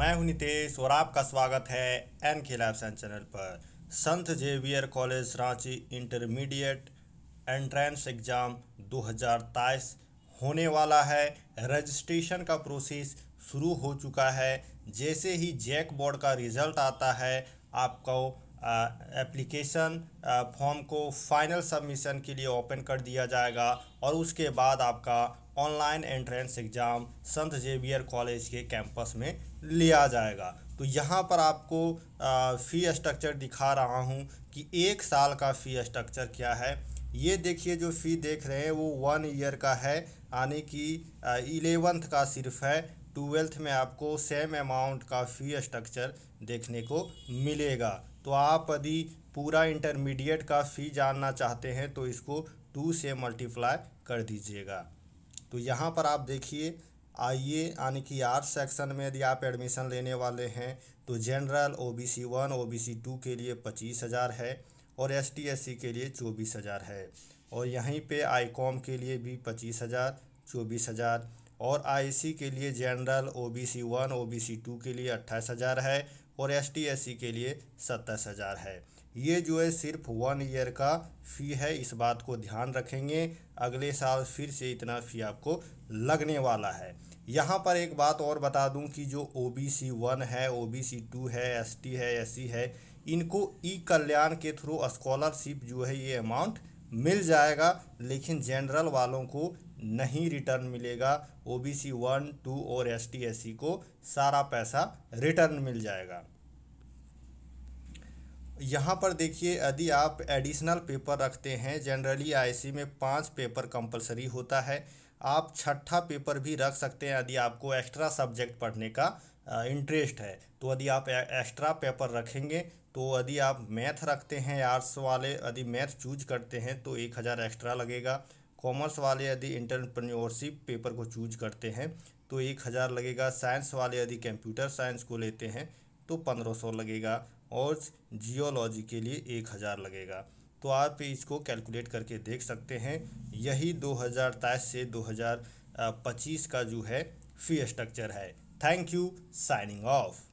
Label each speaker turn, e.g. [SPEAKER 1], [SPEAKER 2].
[SPEAKER 1] मैं हूं नितेश और आपका स्वागत है एन के लाइफ साइंस चैनल पर Sant Xavier college Ranchi intermediate entrance exam 2023 होने वाला है रजिस्ट्रेशन का प्रोसेस शुरू हो चुका है जैसे ही जैक बोर्ड का रिजल्ट आता है आपको एप्लीकेशन फॉर्म को फाइनल सबमिशन के लिए ओपन कर दिया जाएगा और उसके बाद आपका online entrance exam Sant Xavier college के कैंपस में लिया जाएगा तो यहाँ पर आपको फ़ी स्ट्रक्चर दिखा रहा हूँ कि एक साल का फ़ी स्ट्रक्चर क्या है ये देखिए जो फ़ी देख रहे हैं वो वन ईयर का है यानी कि इलेवंथ का सिर्फ है ट्वेल्थ में आपको सेम अमाउंट का फ़ी स्ट्रक्चर देखने को मिलेगा तो आप यदि पूरा इंटरमीडिएट का फ़ी जानना चाहते हैं तो इसको टू से मल्टीप्लाई कर दीजिएगा तो यहाँ पर आप देखिए आइए यानी कि आर्ट सेक्शन में यदि आप एडमिशन लेने वाले हैं तो general O B C one O B C two के लिए पच्चीस हज़ार है और एस टी एस सी के लिए चौबीस हज़ार है और यहीं पे आई कॉम के लिए भी पच्चीस हज़ार चौबीस हज़ार और आई सी के लिए general O B C one O B C two के लिए अट्ठाईस हज़ार है और एस टी के लिए सत्ताईस हज़ार है ये जो है सिर्फ वन ईयर का फ़ी है इस बात को ध्यान रखेंगे अगले साल फिर से इतना फ़ी आपको लगने वाला है यहाँ पर एक बात और बता दूं कि जो ओ बी सी वन है ओ बी सी टू है एस टी है एस सी है इनको ई कल्याण के थ्रू स्कॉलरशिप जो है ये अमाउंट मिल जाएगा लेकिन जनरल वालों को नहीं रिटर्न मिलेगा ओबीसी वन टू और एस टी को सारा पैसा रिटर्न मिल जाएगा यहाँ पर देखिए यदि आप एडिशनल पेपर रखते हैं जनरली आईसी में पांच पेपर कंपलसरी होता है आप छठा पेपर भी रख सकते हैं यदि आपको एक्स्ट्रा सब्जेक्ट पढ़ने का इंटरेस्ट है तो यदि आप एक्स्ट्रा पेपर रखेंगे तो यदि आप मैथ रखते हैं आर्ट्स वाले यदि मैथ चूज करते हैं तो एक हज़ार एक्स्ट्रा लगेगा कॉमर्स वाले यदि इंटरप्रन्योरशिप पेपर को चूज करते हैं तो एक हज़ार लगेगा साइंस वाले यदि कंप्यूटर साइंस को लेते हैं तो पंद्रह सौ लगेगा और जियोलॉजी के लिए एक हज़ार लगेगा तो आप इसको कैलकुलेट करके देख सकते हैं यही दो से दो का जो है फी स्ट्रक्चर है थैंक यू साइनिंग ऑफ